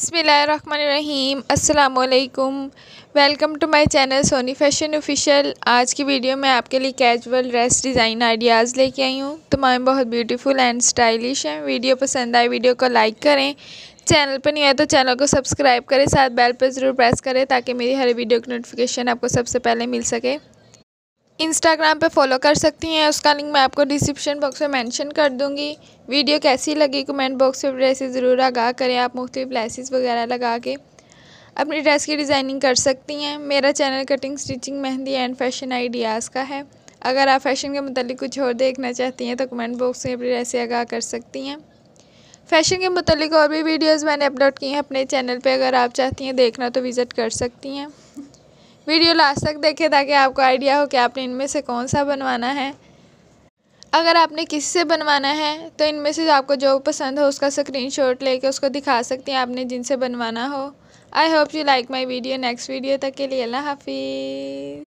बसमीम् अल्लाम welcome to my channel Soni fashion official आज की वीडियो में आपके लिए कैजुअल ड्रेस डिज़ाइन आइडियाज़ लेके आई हूँ तमाम बहुत ब्यूटीफुल एंड स्टाइलिश हैं वीडियो पसंद आए वीडियो को लाइक करें चैनल पर नहीं आए तो चैनल को सब्सक्राइब करें साथ बेल पर ज़रूर प्रेस करें ताकि मेरी हर वीडियो की नोटिफिकेशन आपको सबसे पहले मिल सके इंस्टाग्राम पे फॉलो कर सकती हैं उसका लिंक मैं आपको डिस्क्रिप्शन बॉक्स में मेंशन कर दूंगी वीडियो कैसी लगी कमेंट बॉक्स में ड्रेसेस ज़रूर आगाह करें आप मुख्तु ब्लैसेज वगैरह लगा के अपनी ड्रेस की डिज़ाइनिंग कर सकती हैं मेरा channel cutting stitching mehndi and fashion ideas का है अगर आप फैशन के मतलब कुछ और देखना चाहती हैं तो कमेंट बॉक्स में अपनी ड्रेसें आगाह कर सकती हैं फैशन के मतलब और भी वीडियोज़ मैंने अपलोड की हैं अपने चैनल पर अगर आप चाहती हैं देखना तो विज़िट कर सकती हैं वीडियो लास्ट तक देखें ताकि आपको आइडिया हो कि आपने इनमें से कौन सा बनवाना है अगर आपने किसी से बनवाना है तो इनमें से आपको जो पसंद हो उसका स्क्रीनशॉट लेके उसको दिखा सकती हैं आपने जिनसे बनवाना हो I hope you like my video next video तक के लिए अल्लाह हाफिज़